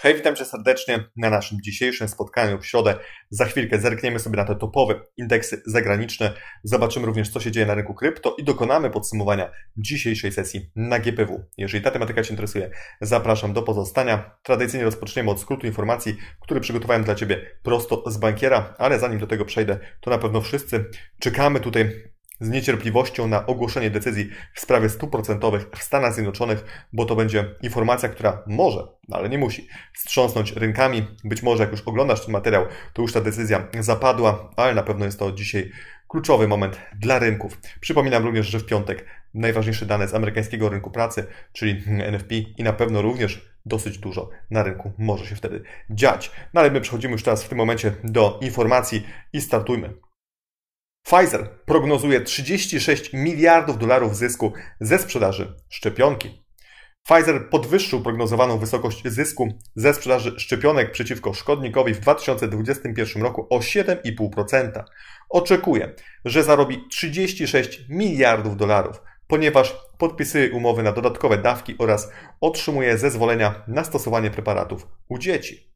Hej, witam Cię serdecznie na naszym dzisiejszym spotkaniu w środę. Za chwilkę zerkniemy sobie na te topowe indeksy zagraniczne, zobaczymy również, co się dzieje na rynku krypto i dokonamy podsumowania dzisiejszej sesji na GPW. Jeżeli ta tematyka Cię interesuje, zapraszam do pozostania. Tradycyjnie rozpoczniemy od skrótu informacji, który przygotowałem dla Ciebie prosto z bankiera, ale zanim do tego przejdę, to na pewno wszyscy czekamy tutaj z niecierpliwością na ogłoszenie decyzji w sprawie stóp procentowych w Stanach Zjednoczonych, bo to będzie informacja, która może, no ale nie musi, wstrząsnąć rynkami. Być może jak już oglądasz ten materiał, to już ta decyzja zapadła, ale na pewno jest to dzisiaj kluczowy moment dla rynków. Przypominam również, że w piątek najważniejsze dane z amerykańskiego rynku pracy, czyli NFP i na pewno również dosyć dużo na rynku może się wtedy dziać. No ale my przechodzimy już teraz w tym momencie do informacji i startujmy. Pfizer prognozuje 36 miliardów dolarów zysku ze sprzedaży szczepionki. Pfizer podwyższył prognozowaną wysokość zysku ze sprzedaży szczepionek przeciwko szkodnikowi w 2021 roku o 7,5%. Oczekuje, że zarobi 36 miliardów dolarów, ponieważ podpisuje umowy na dodatkowe dawki oraz otrzymuje zezwolenia na stosowanie preparatów u dzieci.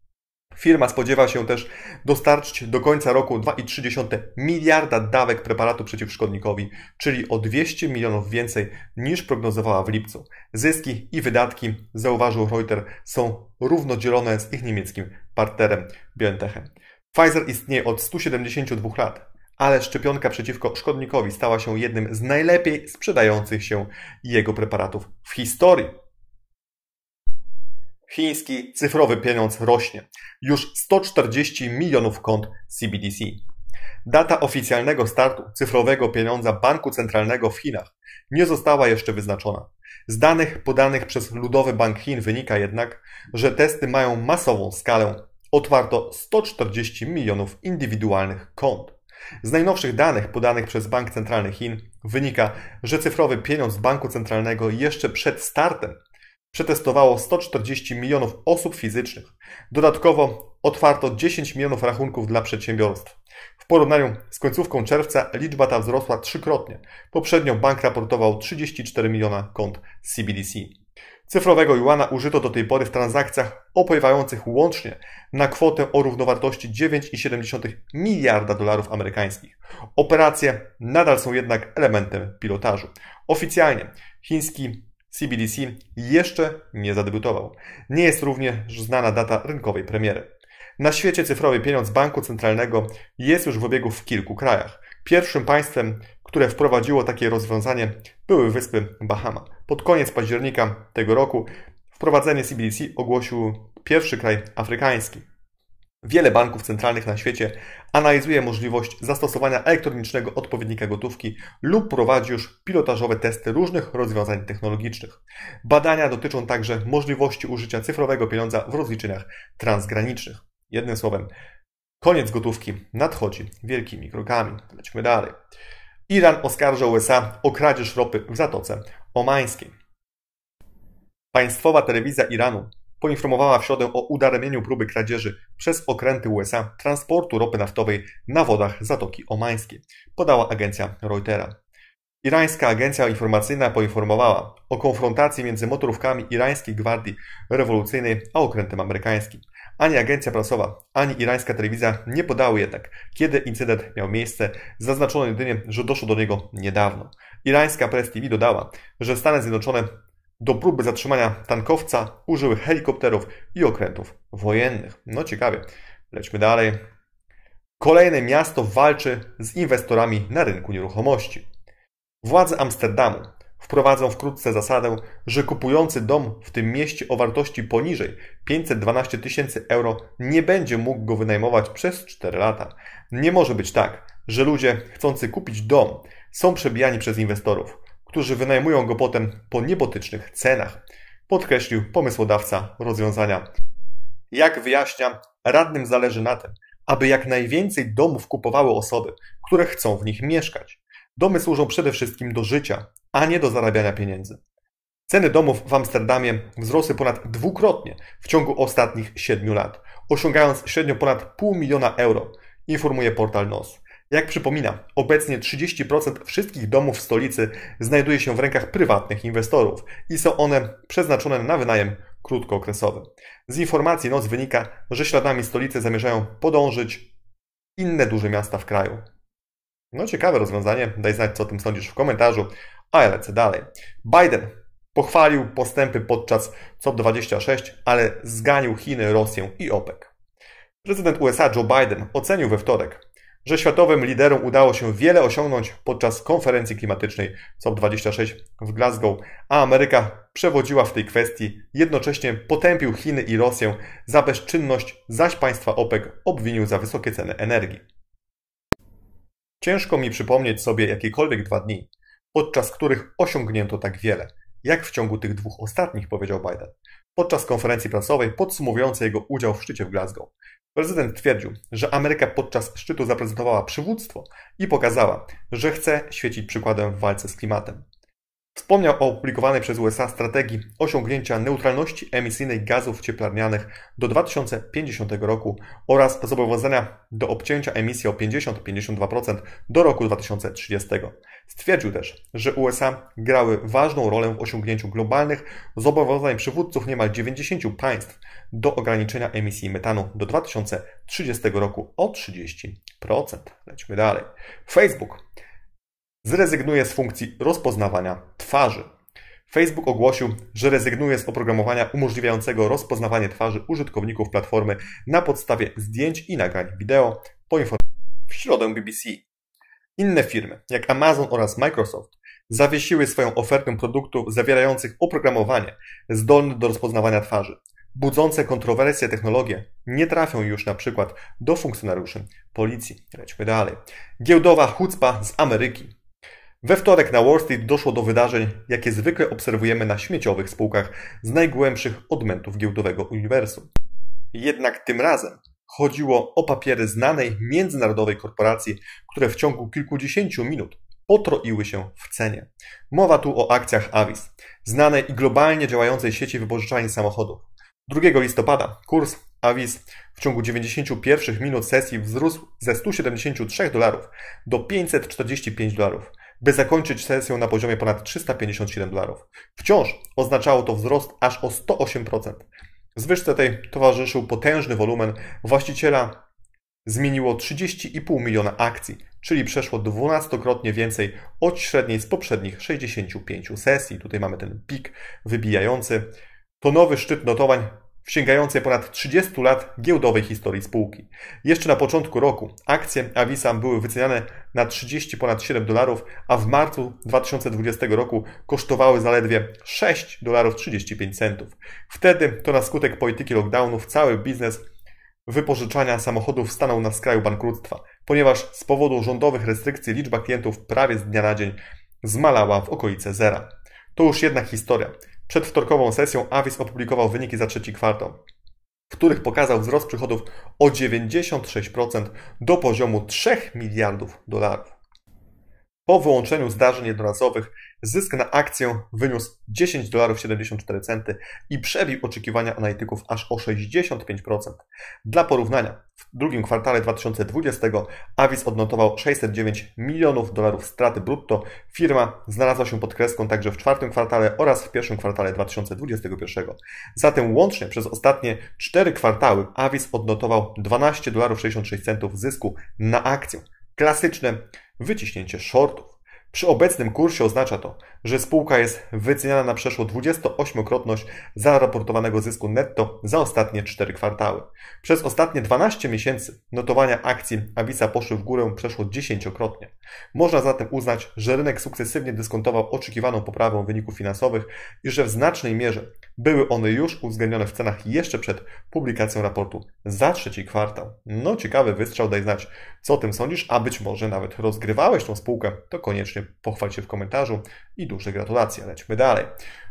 Firma spodziewa się też dostarczyć do końca roku 2,3 miliarda dawek preparatu przeciwszkodnikowi, czyli o 200 milionów więcej niż prognozowała w lipcu. Zyski i wydatki, zauważył Reuter, są równo dzielone z ich niemieckim partnerem BioNTechem. Pfizer istnieje od 172 lat, ale szczepionka przeciwko szkodnikowi stała się jednym z najlepiej sprzedających się jego preparatów w historii chiński cyfrowy pieniądz rośnie. Już 140 milionów kont CBDC. Data oficjalnego startu cyfrowego pieniądza Banku Centralnego w Chinach nie została jeszcze wyznaczona. Z danych podanych przez Ludowy Bank Chin wynika jednak, że testy mają masową skalę. Otwarto 140 milionów indywidualnych kont. Z najnowszych danych podanych przez Bank Centralny Chin wynika, że cyfrowy pieniądz banku centralnego jeszcze przed startem przetestowało 140 milionów osób fizycznych. Dodatkowo otwarto 10 milionów rachunków dla przedsiębiorstw. W porównaniu z końcówką czerwca liczba ta wzrosła trzykrotnie. Poprzednio bank raportował 34 miliona kont CBDC. Cyfrowego juana użyto do tej pory w transakcjach opływających łącznie na kwotę o równowartości 9,7 miliarda dolarów amerykańskich. Operacje nadal są jednak elementem pilotażu. Oficjalnie chiński CBDC jeszcze nie zadebiutował. Nie jest również znana data rynkowej premiery. Na świecie cyfrowy pieniądz banku centralnego jest już w obiegu w kilku krajach. Pierwszym państwem, które wprowadziło takie rozwiązanie, były wyspy Bahama. Pod koniec października tego roku wprowadzenie CBDC ogłosił pierwszy kraj afrykański. Wiele banków centralnych na świecie analizuje możliwość zastosowania elektronicznego odpowiednika gotówki lub prowadzi już pilotażowe testy różnych rozwiązań technologicznych. Badania dotyczą także możliwości użycia cyfrowego pieniądza w rozliczeniach transgranicznych. Jednym słowem, koniec gotówki nadchodzi wielkimi krokami. Lećmy dalej. Iran oskarża USA o kradzież ropy w Zatoce Omańskiej. Państwowa telewizja Iranu poinformowała w środę o udaremnieniu próby kradzieży przez okręty USA transportu ropy naftowej na wodach Zatoki Omańskiej, podała agencja Reutera. Irańska agencja informacyjna poinformowała o konfrontacji między motorówkami irańskiej gwardii rewolucyjnej a okrętem amerykańskim. Ani agencja prasowa, ani irańska telewizja nie podały jednak, kiedy incydent miał miejsce, zaznaczono jedynie, że doszło do niego niedawno. Irańska Press TV dodała, że Stany Zjednoczone do próby zatrzymania tankowca użyły helikopterów i okrętów wojennych. No ciekawie. Lećmy dalej. Kolejne miasto walczy z inwestorami na rynku nieruchomości. Władze Amsterdamu wprowadzą wkrótce zasadę, że kupujący dom w tym mieście o wartości poniżej 512 tysięcy euro nie będzie mógł go wynajmować przez 4 lata. Nie może być tak, że ludzie chcący kupić dom są przebijani przez inwestorów którzy wynajmują go potem po niebotycznych cenach, podkreślił pomysłodawca rozwiązania. Jak wyjaśnia, radnym zależy na tym, aby jak najwięcej domów kupowały osoby, które chcą w nich mieszkać. Domy służą przede wszystkim do życia, a nie do zarabiania pieniędzy. Ceny domów w Amsterdamie wzrosły ponad dwukrotnie w ciągu ostatnich siedmiu lat, osiągając średnio ponad pół miliona euro, informuje portal NOS. Jak przypominam, obecnie 30% wszystkich domów w stolicy znajduje się w rękach prywatnych inwestorów i są one przeznaczone na wynajem krótkookresowy. Z informacji NOC wynika, że śladami stolicy zamierzają podążyć inne duże miasta w kraju. No ciekawe rozwiązanie, daj znać co o tym sądzisz w komentarzu, a ja lecę dalej. Biden pochwalił postępy podczas COP26, ale zganił Chiny, Rosję i OPEC. Prezydent USA Joe Biden ocenił we wtorek że światowym liderom udało się wiele osiągnąć podczas konferencji klimatycznej COP26 w Glasgow, a Ameryka przewodziła w tej kwestii, jednocześnie potępił Chiny i Rosję za bezczynność, zaś państwa OPEC obwinił za wysokie ceny energii. Ciężko mi przypomnieć sobie jakiekolwiek dwa dni, podczas których osiągnięto tak wiele, jak w ciągu tych dwóch ostatnich, powiedział Biden, podczas konferencji prasowej podsumowującej jego udział w szczycie w Glasgow. Prezydent twierdził, że Ameryka podczas szczytu zaprezentowała przywództwo i pokazała, że chce świecić przykładem w walce z klimatem. Wspomniał o opublikowanej przez USA strategii osiągnięcia neutralności emisyjnej gazów cieplarnianych do 2050 roku oraz zobowiązania do obcięcia emisji o 50-52% do roku 2030. Stwierdził też, że USA grały ważną rolę w osiągnięciu globalnych zobowiązań przywódców niemal 90 państw do ograniczenia emisji metanu do 2030 roku o 30%. Lećmy dalej. Facebook zrezygnuje z funkcji rozpoznawania twarzy. Facebook ogłosił, że rezygnuje z oprogramowania umożliwiającego rozpoznawanie twarzy użytkowników platformy na podstawie zdjęć i nagrań wideo. Poinformował w środę BBC. Inne firmy, jak Amazon oraz Microsoft, zawiesiły swoją ofertę produktów zawierających oprogramowanie zdolne do rozpoznawania twarzy budzące kontrowersje technologie nie trafią już na przykład do funkcjonariuszy policji. Lećmy dalej. Giełdowa hucpa z Ameryki. We wtorek na Wall Street doszło do wydarzeń, jakie zwykle obserwujemy na śmieciowych spółkach z najgłębszych odmętów giełdowego uniwersum. Jednak tym razem chodziło o papiery znanej międzynarodowej korporacji, które w ciągu kilkudziesięciu minut potroiły się w cenie. Mowa tu o akcjach Avis, znanej i globalnie działającej sieci wypożyczalni samochodów. 2 listopada kurs Avis w ciągu 91 pierwszych minut sesji wzrósł ze 173 dolarów do 545 dolarów, by zakończyć sesję na poziomie ponad 357 dolarów. Wciąż oznaczało to wzrost aż o 108%. Zwyżce tej towarzyszył potężny wolumen właściciela zmieniło 30,5 miliona akcji, czyli przeszło 12-krotnie więcej od średniej z poprzednich 65 sesji. Tutaj mamy ten pik wybijający. To nowy szczyt notowań w sięgającej ponad 30 lat giełdowej historii spółki. Jeszcze na początku roku akcje Avisa były wyceniane na 30 ponad 7 dolarów, a w marcu 2020 roku kosztowały zaledwie 6 dolarów 35 centów. Wtedy to na skutek polityki lockdownów cały biznes wypożyczania samochodów stanął na skraju bankructwa, ponieważ z powodu rządowych restrykcji liczba klientów prawie z dnia na dzień zmalała w okolice zera. To już jednak historia. Przed wtorkową sesją Avis opublikował wyniki za trzeci kwartał, w których pokazał wzrost przychodów o 96% do poziomu 3 miliardów dolarów. Po wyłączeniu zdarzeń jednorazowych Zysk na akcję wyniósł 10,74 dolarów i przebił oczekiwania analityków aż o 65%. Dla porównania, w drugim kwartale 2020 Avis odnotował 609 milionów dolarów straty brutto. Firma znalazła się pod kreską także w czwartym kwartale oraz w pierwszym kwartale 2021. Zatem łącznie przez ostatnie 4 kwartały Avis odnotował 12,66 dolarów zysku na akcję. Klasyczne wyciśnięcie shortów. Przy obecnym kursie oznacza to, że spółka jest wyceniana na przeszło 28-krotność zaraportowanego zysku netto za ostatnie 4 kwartały. Przez ostatnie 12 miesięcy notowania akcji Avisa poszły w górę przeszło 10-krotnie. Można zatem uznać, że rynek sukcesywnie dyskontował oczekiwaną poprawę wyników finansowych i że w znacznej mierze były one już uwzględnione w cenach jeszcze przed publikacją raportu za trzeci kwartał. No ciekawy wystrzał, daj znać co o tym sądzisz, a być może nawet rozgrywałeś tą spółkę, to koniecznie oczywiście pochwal się w komentarzu i duże gratulacje. Lećmy dalej.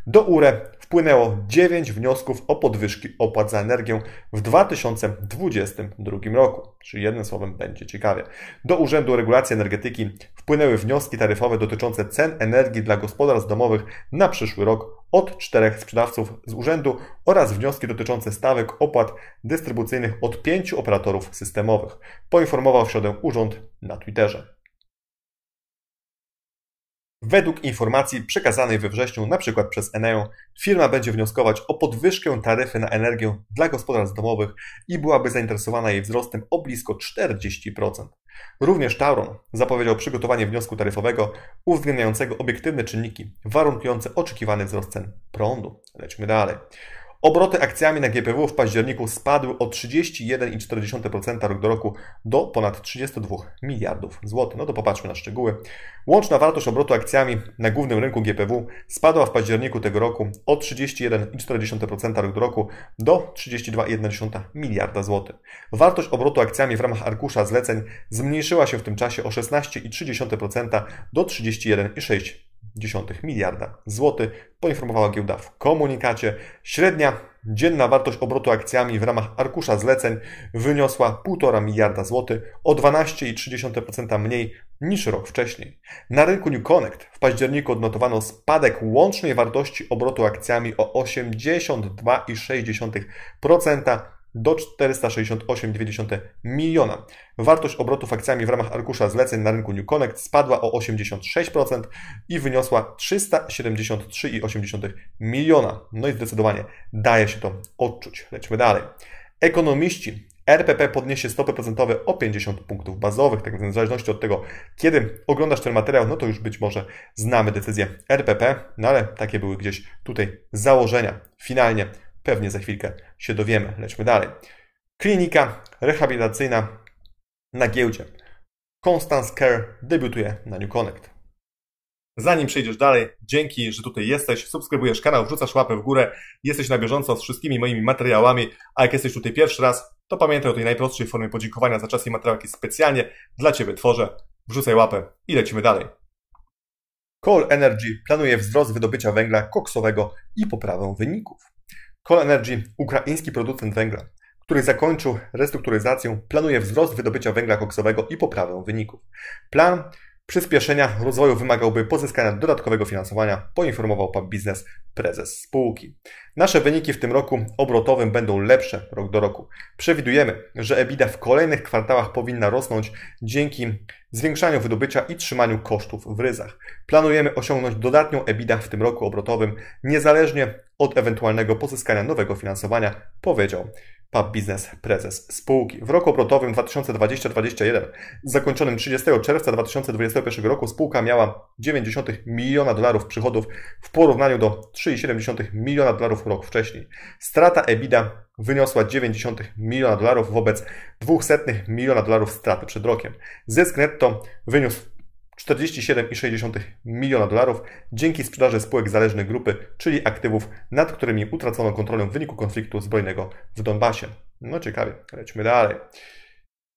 Do URE wpłynęło 9 wniosków o podwyżki opłat za energię w 2022 roku, czyli jednym słowem będzie ciekawie. Do Urzędu Regulacji Energetyki wpłynęły wnioski taryfowe dotyczące cen energii dla gospodarstw domowych na przyszły rok od czterech sprzedawców z urzędu oraz wnioski dotyczące stawek opłat dystrybucyjnych od pięciu operatorów systemowych, poinformował w środę urząd na Twitterze. Według informacji przekazanej we wrześniu np. przez Eneo, firma będzie wnioskować o podwyżkę taryfy na energię dla gospodarstw domowych i byłaby zainteresowana jej wzrostem o blisko 40%. Również Tauron zapowiedział przygotowanie wniosku taryfowego uwzględniającego obiektywne czynniki warunkujące oczekiwany wzrost cen prądu. Lećmy dalej. Obroty akcjami na GPW w październiku spadły o 31,4% rok do roku do ponad 32 miliardów złotych. No to popatrzmy na szczegóły. Łączna wartość obrotu akcjami na głównym rynku GPW spadła w październiku tego roku o 31,4% rok do roku do 32,1 miliarda złotych. Wartość obrotu akcjami w ramach arkusza zleceń zmniejszyła się w tym czasie o 16,3% do 31,6 0,2 miliarda złotych, poinformowała giełda w komunikacie. Średnia dzienna wartość obrotu akcjami w ramach arkusza zleceń wyniosła 1,5 miliarda złotych, o 12,3% mniej niż rok wcześniej. Na rynku New Connect w październiku odnotowano spadek łącznej wartości obrotu akcjami o 82,6%, do 468,2 miliona. Wartość obrotu akcjami w ramach arkusza zleceń na rynku New Connect spadła o 86% i wyniosła 373,8 miliona. No i zdecydowanie daje się to odczuć. Lećmy dalej. Ekonomiści RPP podniesie stopy procentowe o 50 punktów bazowych, tak więc w zależności od tego, kiedy oglądasz ten materiał, no to już być może znamy decyzję RPP, no ale takie były gdzieś tutaj założenia. Finalnie Pewnie za chwilkę się dowiemy. Lećmy dalej. Klinika rehabilitacyjna na giełdzie. Constance Care debiutuje na New Connect. Zanim przejdziesz dalej, dzięki, że tutaj jesteś, subskrybujesz kanał, wrzucasz łapę w górę, jesteś na bieżąco z wszystkimi moimi materiałami, a jak jesteś tutaj pierwszy raz, to pamiętaj o tej najprostszej formie podziękowania za czas i materiał, jaki specjalnie dla Ciebie tworzę. Wrzucaj łapę i lecimy dalej. Coal Energy planuje wzrost wydobycia węgla koksowego i poprawę wyników. Coal Energy, ukraiński producent węgla, który zakończył restrukturyzację, planuje wzrost wydobycia węgla koksowego i poprawę wyników. Plan przyspieszenia rozwoju wymagałby pozyskania dodatkowego finansowania, poinformował Pan Biznes, prezes spółki. Nasze wyniki w tym roku obrotowym będą lepsze rok do roku. Przewidujemy, że EBITDA w kolejnych kwartałach powinna rosnąć dzięki zwiększaniu wydobycia i trzymaniu kosztów w ryzach. Planujemy osiągnąć dodatnią EBITDA w tym roku obrotowym, niezależnie od ewentualnego pozyskania nowego finansowania, powiedział. PAP Biznes prezes spółki. W roku obrotowym 2020-2021, zakończonym 30 czerwca 2021 roku, spółka miała 90 miliona dolarów przychodów w porównaniu do 3,7 miliona dolarów rok wcześniej. Strata EBITDA wyniosła 90 miliona dolarów wobec 200 miliona dolarów straty przed rokiem. Zysk netto wyniósł 47,6 miliona dolarów dzięki sprzedaży spółek zależnych grupy, czyli aktywów, nad którymi utracono kontrolę w wyniku konfliktu zbrojnego w Donbasie. No ciekawie, lecimy dalej.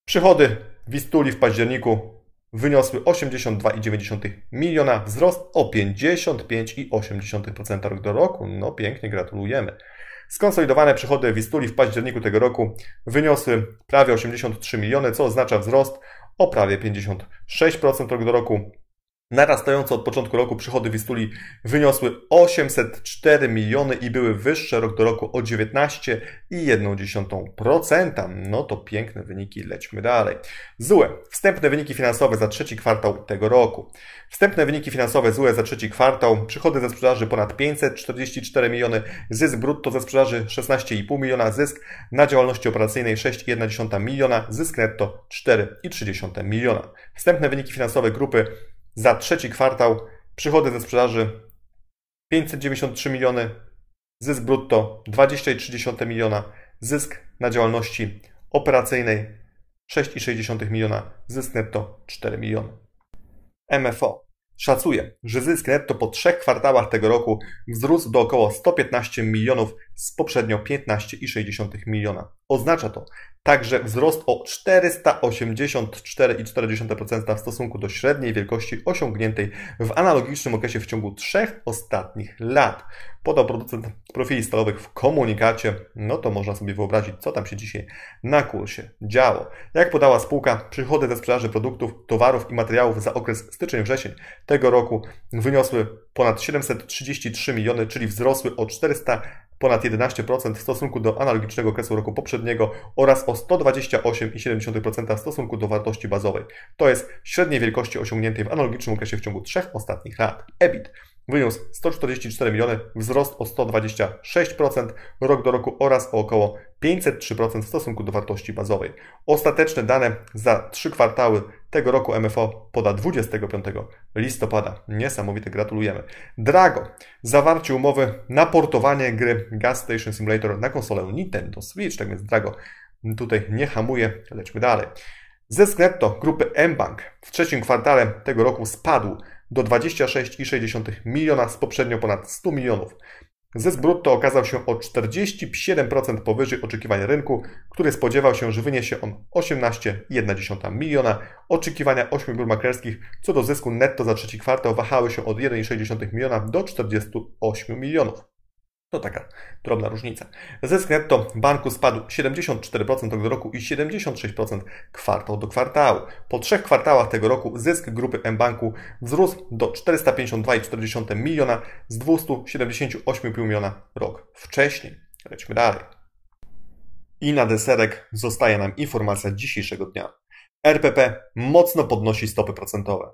Przychody Wistuli w październiku wyniosły 82,9 miliona, wzrost o 55,8% rok do roku. No pięknie, gratulujemy. Skonsolidowane przychody Wistuli w październiku tego roku wyniosły prawie 83 miliony, co oznacza wzrost o prawie 56% rok do roku. Narastające od początku roku przychody Wistuli wyniosły 804 miliony i były wyższe rok do roku o 19,1%. No to piękne wyniki, lećmy dalej. ZUE. Wstępne wyniki finansowe za trzeci kwartał tego roku. Wstępne wyniki finansowe ZUE za trzeci kwartał. Przychody ze sprzedaży ponad 544 miliony, zysk brutto ze sprzedaży 16,5 miliona, zysk na działalności operacyjnej 6,1 miliona, zysk netto 4,3 miliona. Wstępne wyniki finansowe grupy za trzeci kwartał przychody ze sprzedaży 593 miliony, zysk brutto 20,3 miliona, zysk na działalności operacyjnej 6,6 miliona, zysk netto 4 miliony. MFO Szacuje, że zysk netto po trzech kwartałach tego roku wzrósł do około 115 milionów z poprzednio 15,6 miliona. Oznacza to także wzrost o 484,4% w stosunku do średniej wielkości osiągniętej w analogicznym okresie w ciągu trzech ostatnich lat podał producent profili stalowych w komunikacie, no to można sobie wyobrazić, co tam się dzisiaj na kursie działo. Jak podała spółka, przychody ze sprzedaży produktów, towarów i materiałów za okres styczeń-wrzesień tego roku wyniosły ponad 733 miliony, czyli wzrosły o 400 ponad 11% w stosunku do analogicznego okresu roku poprzedniego oraz o 128,7% w stosunku do wartości bazowej. To jest średniej wielkości osiągniętej w analogicznym okresie w ciągu trzech ostatnich lat. EBIT wyniósł 144 miliony, wzrost o 126% rok do roku oraz o około 503% w stosunku do wartości bazowej. Ostateczne dane za trzy kwartały tego roku MFO poda 25 listopada. Niesamowite, gratulujemy. Drago, zawarcie umowy na portowanie gry Gas Station Simulator na konsolę Nintendo Switch, tak więc Drago tutaj nie hamuje, lećmy dalej. sklep to grupy M Bank w trzecim kwartale tego roku spadł do 26,6 miliona z poprzednio ponad 100 milionów. Zysk brutto okazał się o 47% powyżej oczekiwań rynku, który spodziewał się, że wyniesie on 18,1 miliona. Oczekiwania 8 biur maklerskich co do zysku netto za trzeci kwartał wahały się od 1,6 miliona do 48 milionów. To no taka drobna różnica. Zysk netto banku spadł 74% rok do roku i 76% kwartał do kwartału. Po trzech kwartałach tego roku zysk grupy M-Banku wzrósł do 452,4 miliona z 278,5 miliona rok wcześniej. Lećmy dalej. I na deserek zostaje nam informacja dzisiejszego dnia. RPP mocno podnosi stopy procentowe.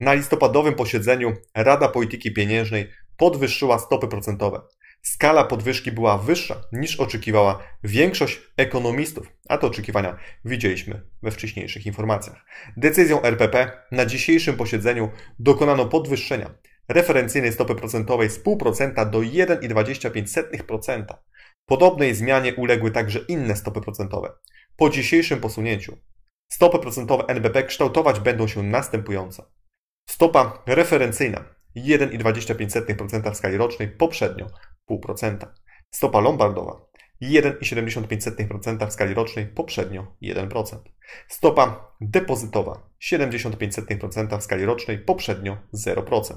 Na listopadowym posiedzeniu Rada Polityki Pieniężnej podwyższyła stopy procentowe. Skala podwyżki była wyższa niż oczekiwała większość ekonomistów, a te oczekiwania widzieliśmy we wcześniejszych informacjach. Decyzją RPP na dzisiejszym posiedzeniu dokonano podwyższenia referencyjnej stopy procentowej z 0,5% do 1,25%. Podobnej zmianie uległy także inne stopy procentowe. Po dzisiejszym posunięciu stopy procentowe NBP kształtować będą się następująco. Stopa referencyjna 1,25% w skali rocznej poprzednio 0,5%. Stopa lombardowa 1,75% w skali rocznej, poprzednio 1%. Stopa depozytowa 0,75% w skali rocznej, poprzednio 0%.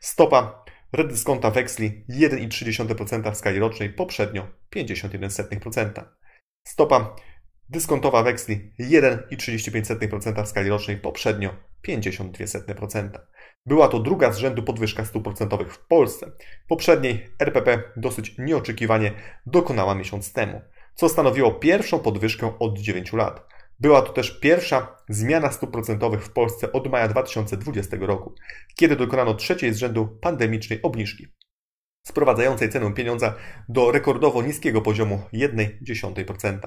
Stopa redyskonta weksli 1,3% w skali rocznej, poprzednio 51%. Stopa dyskontowa weksli 1,35% w skali rocznej, poprzednio 52%. Była to druga z rzędu podwyżka stóp procentowych w Polsce. Poprzedniej RPP dosyć nieoczekiwanie dokonała miesiąc temu, co stanowiło pierwszą podwyżkę od 9 lat. Była to też pierwsza zmiana stóp procentowych w Polsce od maja 2020 roku, kiedy dokonano trzeciej z rzędu pandemicznej obniżki, sprowadzającej cenę pieniądza do rekordowo niskiego poziomu 0,1%.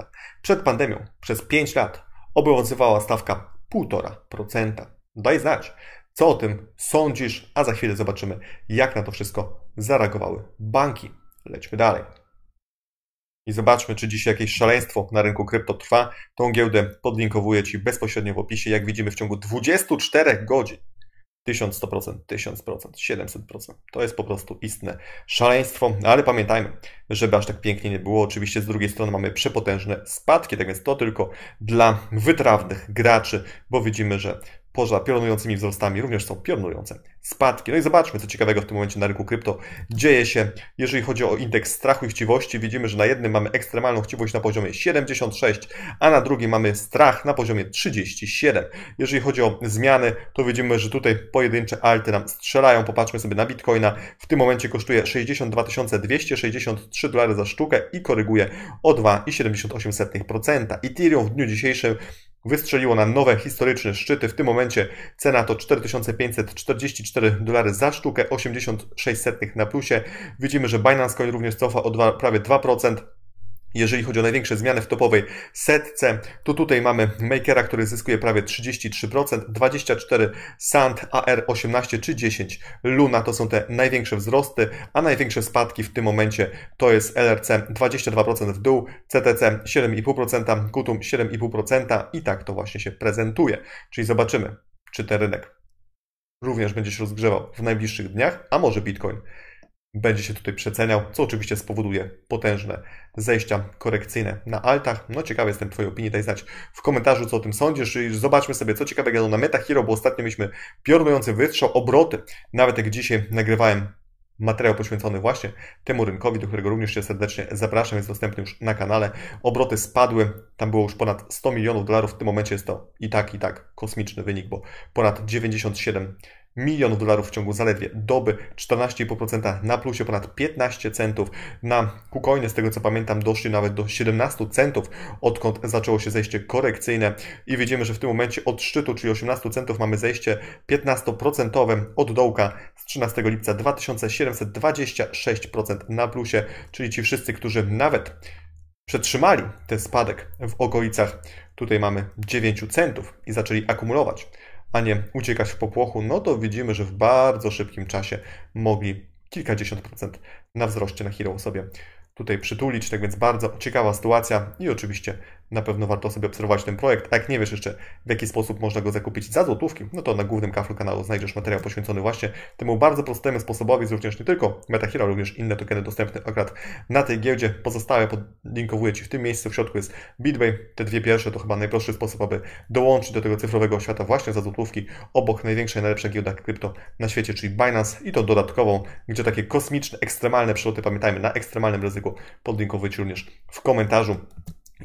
Przed pandemią przez 5 lat obowiązywała stawka 1,5%. Daj znać, co o tym sądzisz? A za chwilę zobaczymy, jak na to wszystko zareagowały banki. Lećmy dalej. I zobaczmy, czy dziś jakieś szaleństwo na rynku krypto trwa. Tą giełdę podlinkowuję Ci bezpośrednio w opisie. Jak widzimy, w ciągu 24 godzin 1100%, 1000%, 700%. To jest po prostu istne szaleństwo, ale pamiętajmy, żeby aż tak pięknie nie było. Oczywiście z drugiej strony mamy przepotężne spadki, tak więc to tylko dla wytrawnych graczy, bo widzimy, że poza piorunującymi wzrostami również są piorunujące spadki. No i zobaczmy, co ciekawego w tym momencie na rynku krypto dzieje się. Jeżeli chodzi o indeks strachu i chciwości, widzimy, że na jednym mamy ekstremalną chciwość na poziomie 76, a na drugim mamy strach na poziomie 37. Jeżeli chodzi o zmiany, to widzimy, że tutaj pojedyncze alty nam strzelają. Popatrzmy sobie na Bitcoina. W tym momencie kosztuje 62 263 dolary za sztukę i koryguje o 2,78%. Ethereum w dniu dzisiejszym wystrzeliło na nowe historyczne szczyty. W tym momencie cena to 4544 dolary za sztukę, 86 setnych na plusie. Widzimy, że Binance Coin również cofa o prawie 2% jeżeli chodzi o największe zmiany w topowej setce, to tutaj mamy Makera, który zyskuje prawie 33%, 24 Sand, AR18 czy 10 Luna to są te największe wzrosty, a największe spadki w tym momencie to jest LRC 22% w dół, CTC 7,5%, Kutum 7,5% i tak to właśnie się prezentuje. Czyli zobaczymy, czy ten rynek również będzie się rozgrzewał w najbliższych dniach, a może Bitcoin będzie się tutaj przeceniał, co oczywiście spowoduje potężne zejścia korekcyjne na altach. No ciekawy jestem Twojej opinii, daj znać w komentarzu, co o tym sądzisz i zobaczmy sobie, co ciekawe jadą na MetaHero, bo ostatnio mieliśmy piorunujący wytrzał, obroty. Nawet jak dzisiaj nagrywałem materiał poświęcony właśnie temu rynkowi, do którego również się serdecznie zapraszam, jest dostępny już na kanale. Obroty spadły, tam było już ponad 100 milionów dolarów, w tym momencie jest to i tak, i tak kosmiczny wynik, bo ponad 97 milionów dolarów w ciągu zaledwie doby, 14,5% na plusie ponad 15 centów. Na KuCoiny, z tego co pamiętam, doszli nawet do 17 centów, odkąd zaczęło się zejście korekcyjne i widzimy, że w tym momencie od szczytu, czyli 18 centów, mamy zejście 15% od dołka z 13 lipca 2726% na plusie, czyli ci wszyscy, którzy nawet przetrzymali ten spadek w okolicach, tutaj mamy 9 centów i zaczęli akumulować a nie uciekać w popłochu, no to widzimy, że w bardzo szybkim czasie mogli kilkadziesiąt procent na wzroście na Hero sobie tutaj przytulić. Tak więc bardzo ciekawa sytuacja i oczywiście na pewno warto sobie obserwować ten projekt. A jak nie wiesz jeszcze, w jaki sposób można go zakupić za złotówki, no to na głównym kaflu kanału znajdziesz materiał poświęcony właśnie temu bardzo prostemu sposobowi, również nie tylko MetaHero, również inne tokeny dostępne akurat na tej giełdzie. Pozostałe podlinkowuję Ci w tym miejscu. W środku jest Bitbay. Te dwie pierwsze to chyba najprostszy sposób, aby dołączyć do tego cyfrowego świata właśnie za złotówki obok największej, najlepszej giełda krypto na świecie, czyli Binance i to dodatkową, gdzie takie kosmiczne, ekstremalne przeloty, pamiętajmy, na ekstremalnym ryzyku podlinkowuję Ci również w komentarzu.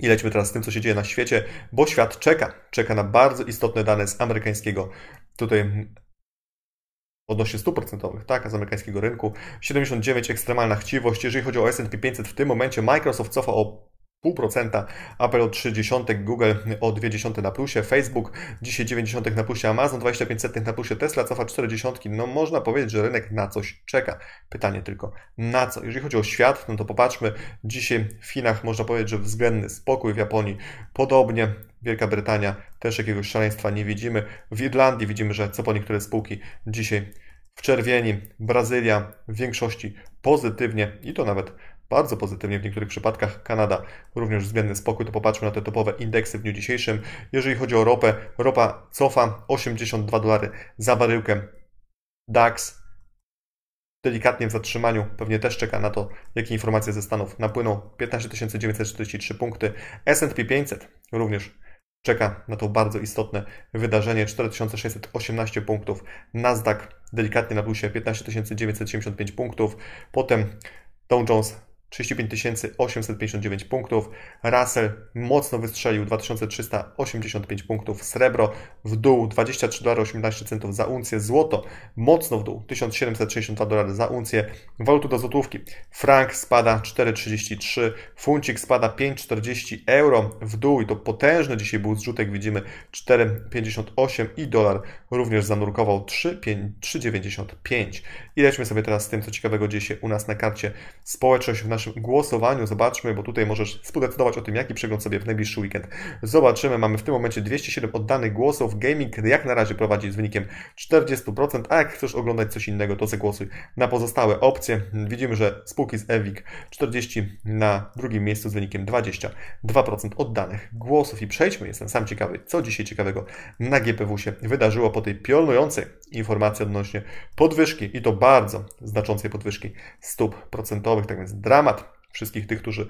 I lećmy teraz z tym, co się dzieje na świecie, bo świat czeka. Czeka na bardzo istotne dane z amerykańskiego, tutaj odnośnie 100% tak, z amerykańskiego rynku. 79 ekstremalna chciwość. Jeżeli chodzi o S&P 500 w tym momencie, Microsoft cofa o 0,5%, Apple o 0,3%, Google o 0,2% na plusie, Facebook dzisiaj 0,9% na plusie, Amazon 25% na plusie, Tesla cofa 40%. No można powiedzieć, że rynek na coś czeka. Pytanie tylko na co? Jeżeli chodzi o świat, no to popatrzmy. Dzisiaj w Chinach można powiedzieć, że względny spokój, w Japonii podobnie, Wielka Brytania też jakiegoś szaleństwa nie widzimy. W Irlandii widzimy, że co po niektóre spółki dzisiaj w czerwieni, Brazylia w większości pozytywnie i to nawet bardzo pozytywnie w niektórych przypadkach. Kanada również zmienny spokój, to popatrzmy na te topowe indeksy w dniu dzisiejszym. Jeżeli chodzi o ropę, ropa cofa 82 dolary za baryłkę. DAX delikatnie w zatrzymaniu, pewnie też czeka na to, jakie informacje ze Stanów napłyną. 15 943 punkty. S&P 500 również czeka na to bardzo istotne wydarzenie. 4618 punktów. Nasdaq delikatnie na plusie 15 985 punktów. Potem Dow Jones 35 859 punktów. Russell mocno wystrzelił 2385 punktów. Srebro w dół 23 18 centów za uncję. Złoto mocno w dół 1762 dolary za uncję. Waluty do złotówki. Frank spada 4,33. Funcik spada 5,40 euro w dół i to potężny dzisiaj był zrzutek. Widzimy 4,58 i dolar również zanurkował 3,95. I lećmy sobie teraz z tym, co ciekawego dzieje się u nas na karcie społeczność w naszym głosowaniu. Zobaczmy, bo tutaj możesz współdecydować o tym, jaki przegląd sobie w najbliższy weekend zobaczymy. Mamy w tym momencie 207 oddanych głosów. Gaming jak na razie prowadzi z wynikiem 40%, a jak chcesz oglądać coś innego, to zagłosuj na pozostałe opcje. Widzimy, że spółki z EWIC 40 na drugim miejscu z wynikiem 22% oddanych głosów. I przejdźmy, jestem sam ciekawy, co dzisiaj ciekawego na GPW się wydarzyło po tej piorunującej informacji odnośnie podwyżki i to bardzo bardzo znaczącej podwyżki stóp procentowych, tak więc dramat wszystkich tych, którzy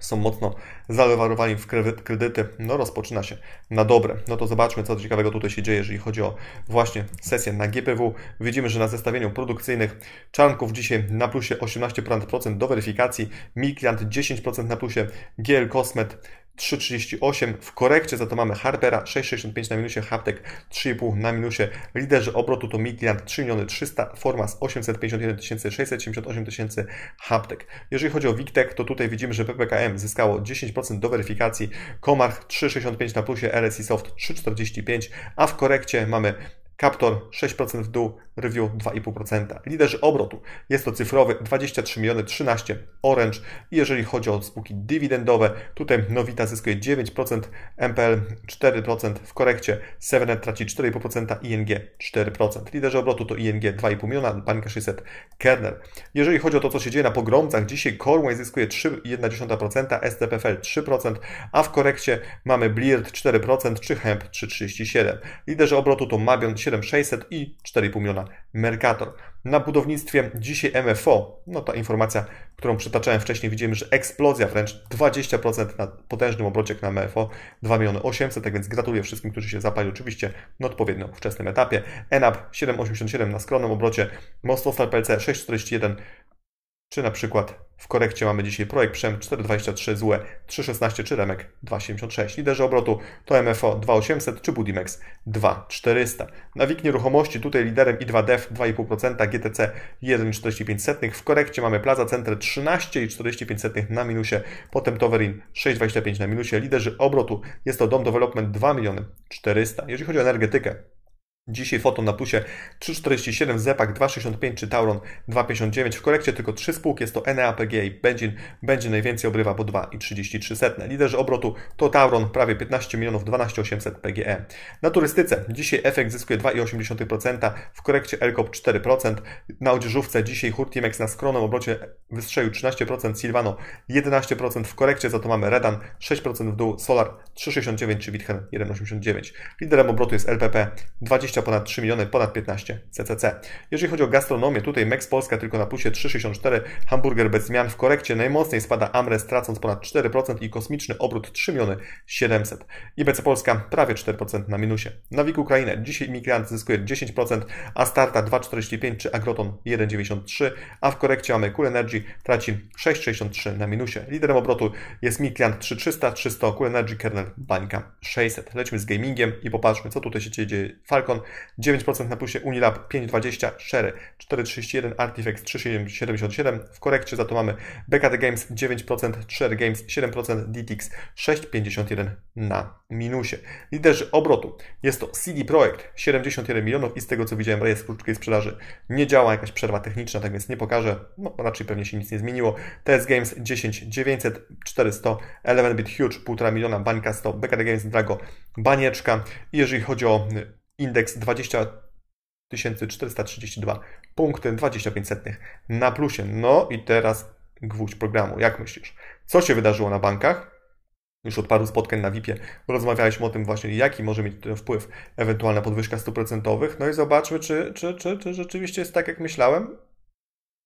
są mocno zalewarowani w kredyty, no rozpoczyna się na dobre. No to zobaczmy, co ciekawego tutaj się dzieje, jeżeli chodzi o właśnie sesję na GPW. Widzimy, że na zestawieniu produkcyjnych Czarnków dzisiaj na plusie 18% do weryfikacji, Mikrant 10% na plusie, GL Cosmet 3,38. W korekcie za to mamy Harpera 6,65 na minusie, Haptek 3,5 na minusie. Liderzy obrotu to Midland 3 300, Formas 851 678 tysięcy Haptek. Jeżeli chodzi o Wigtek, to tutaj widzimy, że PPKM zyskało 10% do weryfikacji, Komarch 3,65 na plusie, RSI Soft 3,45, a w korekcie mamy Captor 6% w dół, Review 2,5%. Liderzy obrotu jest to cyfrowy 23 miliony 13 Orange i jeżeli chodzi o spółki dywidendowe, tutaj Nowita zyskuje 9%, MPL 4% w korekcie, Sevenet traci 4,5%, ING 4%. Liderzy obrotu to ING 2,5 miliona, Banka 600, Kernel. Jeżeli chodzi o to, co się dzieje na pogromcach, dzisiaj Corway zyskuje 3,1%, STPFL 3%, a w korekcie mamy Blirt 4% czy Hemp 3,37%. Liderzy obrotu to Mabion 7600 i 4,5 miliona Mercator. Na budownictwie dzisiaj MFO, no ta informacja, którą przytaczałem wcześniej, widzimy, że eksplozja wręcz 20% na potężnym obrocie na MFO, 2 miliony 800, tak więc gratuluję wszystkim, którzy się zapali oczywiście na odpowiednio wczesnym etapie. ENAP 7,87 na skromnym obrocie, Mostostal PLC 6,41 czy na przykład w korekcie mamy dzisiaj projekt Przem 423, ZUE 316 czy Remek 276. Liderzy obrotu to MFO 2800 czy Budimex 2400. Na WIG nieruchomości tutaj liderem I2DEF 2,5%, GTC 1,45. W korekcie mamy Plaza Centre 13,45 na minusie, potem Towerin 6,25 na minusie. Liderzy obrotu jest to Dom Development 2 miliony 400. Jeżeli chodzi o energetykę, Dzisiaj Foton na plusie 3,47, Zepak 2,65 czy Tauron 2,59. W korekcie tylko 3 spółki, jest to Enea, PGA i Benzin. Będzie najwięcej obrywa po 2,33. Liderzy obrotu to Tauron prawie 15 milionów 12,800 PGE. Na turystyce dzisiaj efekt zyskuje 2,8%, w korekcie Elkop 4%. Na odzieżówce dzisiaj Hurtimex na skromnym obrocie wystrzelił 13%, Silvano 11%, w korekcie za to mamy Redan 6% w dół, Solar 3,69 czy Witchen 1,89. Liderem obrotu jest LPP 20 20 ponad 3 miliony, ponad 15 CCC. Jeżeli chodzi o gastronomię, tutaj Max Polska tylko na plusie 3,64, hamburger bez zmian w korekcie, najmocniej spada Amres tracąc ponad 4% i kosmiczny obrót 3 miliony 700. IBC Polska prawie 4% na minusie. Nawik Ukrainę, dzisiaj Migrant zyskuje 10%, a Starta 2,45 czy Agroton 1,93, a w korekcie mamy Cool Energy traci 6,63 na minusie. Liderem obrotu jest Migrant 3300, 300, Cool Energy, Kernel, Bańka 600. Lećmy z gamingiem i popatrzmy co tutaj się dzieje. Falcon 9% na plusie Unilab 5,20, Share 4,31, Artifex 3,77. W korekcie za to mamy BKD Games 9%, Share Games 7%, DTX 6,51 na minusie. Liderzy obrotu jest to CD Projekt 71 milionów i z tego co widziałem rejestr krótkiej sprzedaży nie działa, jakaś przerwa techniczna, tak więc nie pokażę. No raczej pewnie się nic nie zmieniło. TS Games 10, 900, 400, 11 Bit Huge 1,5 miliona, Bańka 100, BKD Games Drago, banieczka. I jeżeli chodzi o y, indeks 20 432 punkty 25 setnych na plusie. No i teraz gwóźdź programu. Jak myślisz? Co się wydarzyło na bankach? Już od paru spotkań na VIP-ie rozmawialiśmy o tym właśnie, jaki może mieć wpływ ewentualna podwyżka stóp procentowych. No i zobaczmy, czy, czy, czy, czy rzeczywiście jest tak, jak myślałem.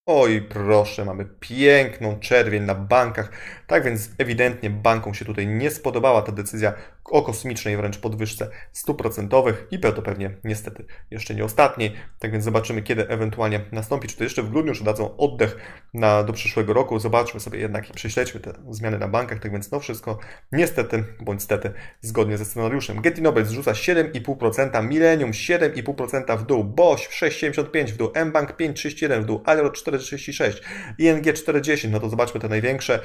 Oj, proszę, mamy piękną czerwień na bankach. Tak więc ewidentnie bankom się tutaj nie spodobała ta decyzja o kosmicznej wręcz podwyżce 100% procentowych i to pewnie niestety jeszcze nie ostatniej. Tak więc zobaczymy, kiedy ewentualnie nastąpi, czy to jeszcze w grudniu, czy dadzą oddech na, do przyszłego roku. Zobaczmy sobie jednak i prześledźmy te zmiany na bankach. Tak więc no wszystko niestety bądź stety zgodnie ze scenariuszem. Getty Nobel zrzuca 7,5%, Millennium 7,5% w dół, Bosch 6,75% w dół, mBank 5,31% w dół, Alro 4,36%, ING 4,10, No to zobaczmy te największe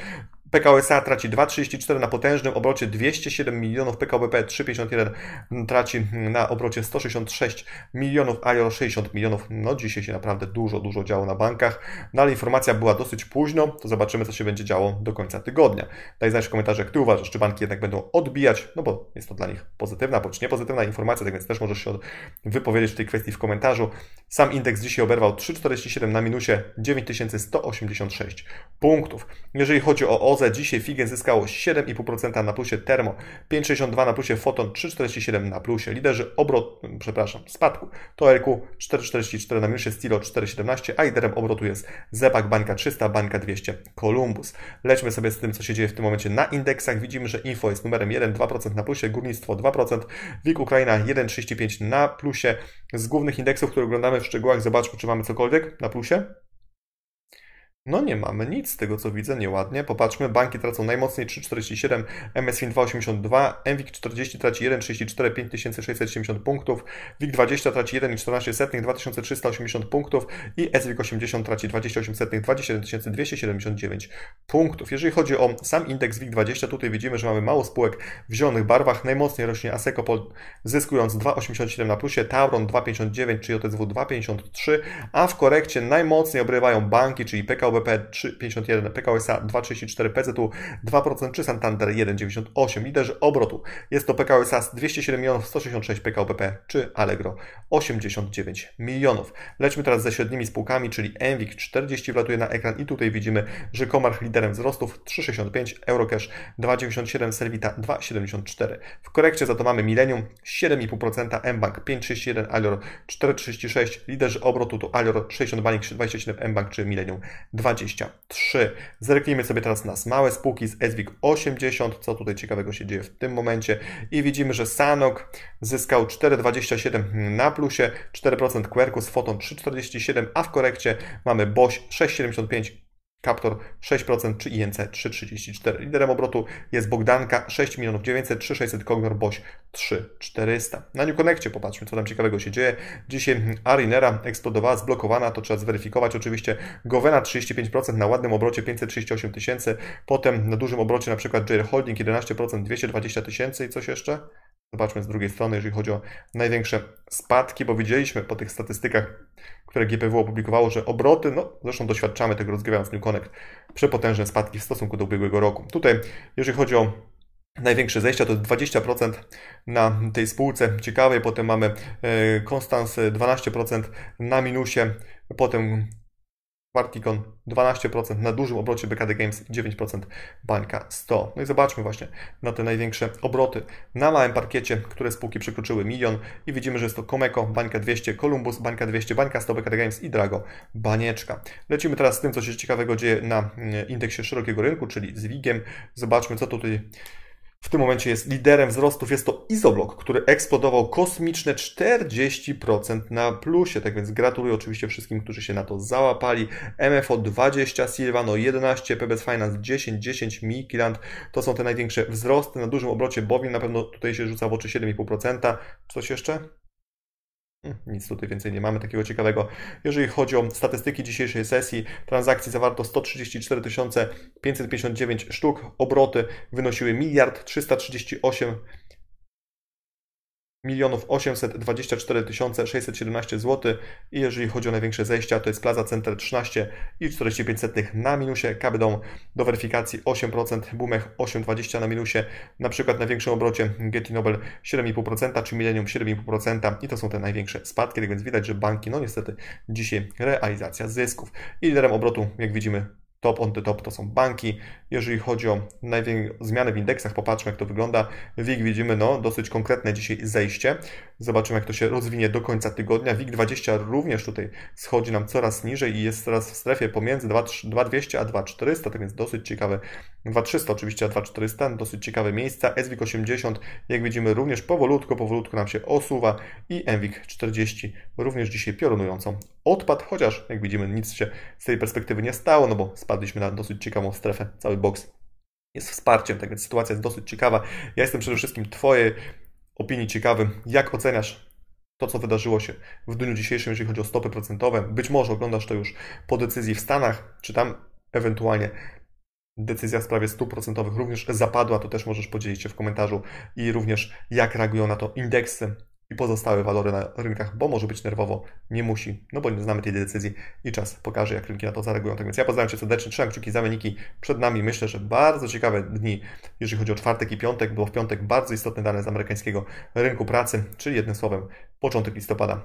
PKO SA traci 2,34 na potężnym obrocie 207 milionów, PKBP 3,51 traci na obrocie 166 milionów, Ajor 60 milionów. No dzisiaj się naprawdę dużo, dużo działo na bankach. No ale informacja była dosyć późno, to zobaczymy co się będzie działo do końca tygodnia. Daj znać w komentarzach, jak Ty uważasz, czy banki jednak będą odbijać, no bo jest to dla nich pozytywna bądź niepozytywna informacja, tak więc też możesz się wypowiedzieć w tej kwestii w komentarzu. Sam indeks dzisiaj oberwał 3,47 na minusie 9186 punktów. Jeżeli chodzi o OZ. Poza dzisiaj figen zyskało 7,5% na plusie Termo, 5,62 na plusie Foton, 3,47 na plusie. Liderzy obrot, mm, przepraszam, spadku to LQ 4,44 na minusie, Stilo 4,17, a liderem obrotu jest Zepak, banka 300, banka 200, Columbus. Lećmy sobie z tym, co się dzieje w tym momencie na indeksach. Widzimy, że Info jest numerem 1, 2% na plusie, Górnictwo 2%, WIG Ukraina 1,35 na plusie. Z głównych indeksów, które oglądamy w szczegółach, zobaczmy, czy mamy cokolwiek na plusie. No nie mamy nic z tego co widzę, nieładnie. Popatrzmy, banki tracą najmocniej 3,47, MSFIN 2,82, MWIG 40 traci 1,34, 5670 punktów, WIG 20 traci 1,14, 2380 punktów i SWIG 80 traci 28, 27279 punktów. Jeżeli chodzi o sam indeks WIG 20, tutaj widzimy, że mamy mało spółek w zielonych barwach. Najmocniej rośnie Asseco zyskując 2,87 na plusie, Tauron 2,59 czy JTW 2,53, a w korekcie najmocniej obrywają banki, czyli PKO OBP 3,51, PKOSA 2,34, PZU 2% czy Santander 1,98. Liderzy obrotu jest to PKOSA z 207 milionów 166, PKOBP czy Allegro 89 milionów. Lećmy teraz ze średnimi spółkami, czyli Enwik 40 wlatuje na ekran i tutaj widzimy że Komarch liderem wzrostów 3,65, Eurocash 2,97, Servita 2,74. W korekcie za to mamy Millennium 7,5%, mBank 5,31, Alior 4,36, liderzy obrotu to Alior 60, Banik 27, mBank czy Millennium 2. 23. Zerknijmy sobie teraz na małe spółki z SWIG 80, co tutaj ciekawego się dzieje w tym momencie i widzimy, że Sanok zyskał 4,27 na plusie, 4% Quercus, foton 3,47, a w korekcie mamy BOŚ 6,75 Kaptor 6% czy INC 3,34. Liderem obrotu jest Bogdanka 6 milionów 900, 3600 Kognor Boś 3400. Na New Connectie popatrzmy, co tam ciekawego się dzieje. Dzisiaj Arinera eksplodowała, zblokowana, to trzeba zweryfikować. Oczywiście Govena 35% na ładnym obrocie 538 tysięcy, potem na dużym obrocie na przykład Jair Holding 11% 220 tysięcy i coś jeszcze? Zobaczmy z drugiej strony, jeżeli chodzi o największe spadki, bo widzieliśmy po tych statystykach które GPW opublikowało, że obroty, no zresztą doświadczamy tego rozgrywając New Connect, przepotężne spadki w stosunku do ubiegłego roku. Tutaj, jeżeli chodzi o Największe zejścia to 20% na tej spółce ciekawej, potem mamy e, Konstans 12% e, na minusie, potem Quarticon 12% na dużym obrocie BKD Games 9% Bańka 100. No i zobaczmy właśnie na te największe obroty na małym parkiecie, które spółki przekroczyły milion i widzimy, że jest to Comeco, Bańka 200, Columbus, Bańka 200, Bańka 100, BKD Games i Drago, Banieczka. Lecimy teraz z tym, co się ciekawego dzieje na mm, indeksie szerokiego rynku, czyli z Zobaczmy, co tutaj w tym momencie jest liderem wzrostów, jest to Izoblok, który eksplodował kosmiczne 40% na plusie, tak więc gratuluję oczywiście wszystkim, którzy się na to załapali. MFO 20, Silvano 11, PBS Finance 10, 10, Mikiland, to są te największe wzrosty na dużym obrocie, bowiem na pewno tutaj się rzuca w oczy 7,5%. Coś jeszcze? Hmm, nic tutaj więcej nie mamy takiego ciekawego. Jeżeli chodzi o statystyki dzisiejszej sesji, transakcji zawarto 134 559 sztuk, obroty wynosiły 1 338 milionów 824 617 zł i jeżeli chodzi o największe zejścia, to jest Plaza Center 13 i 45 na minusie, Kabdon do weryfikacji 8%, Bumech 8,20 na minusie, na przykład na większym obrocie Getty Nobel 7,5% czy Millennium 7,5% i to są te największe spadki, tak więc widać, że banki, no niestety dzisiaj realizacja zysków i liderem obrotu, jak widzimy, Top on the top to są banki. Jeżeli chodzi o zmiany w indeksach, popatrzmy jak to wygląda. WIG widzimy no, dosyć konkretne dzisiaj zejście. Zobaczymy, jak to się rozwinie do końca tygodnia. WIG20 również tutaj schodzi nam coraz niżej i jest teraz w strefie pomiędzy 2200 a 2400, tak więc dosyć ciekawe. 2300 oczywiście, a 2400 dosyć ciekawe miejsca. SWIG80, jak widzimy, również powolutko, powolutko nam się osuwa i MWIG40 również dzisiaj piorunującą odpad chociaż jak widzimy, nic się z tej perspektywy nie stało, no bo spadliśmy na dosyć ciekawą strefę, cały boks jest wsparciem, tak więc sytuacja jest dosyć ciekawa. Ja jestem przede wszystkim Twoje opinii ciekawym. Jak oceniasz to, co wydarzyło się w dniu dzisiejszym, jeżeli chodzi o stopy procentowe? Być może oglądasz to już po decyzji w Stanach, czy tam ewentualnie decyzja w sprawie stóp procentowych również zapadła, to też możesz podzielić się w komentarzu i również jak reagują na to indeksy i pozostałe walory na rynkach, bo może być nerwowo, nie musi, no bo nie znamy tej decyzji i czas pokaże, jak rynki na to zareagują. Tak więc ja pozdrawiam Cię serdecznie, trzymam kciuki za wyniki. Przed nami myślę, że bardzo ciekawe dni, jeżeli chodzi o czwartek i piątek, bo w piątek bardzo istotne dane z amerykańskiego rynku pracy, czyli jednym słowem, początek listopada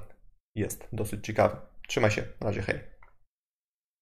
jest dosyć ciekawy. Trzymaj się, na razie, hej.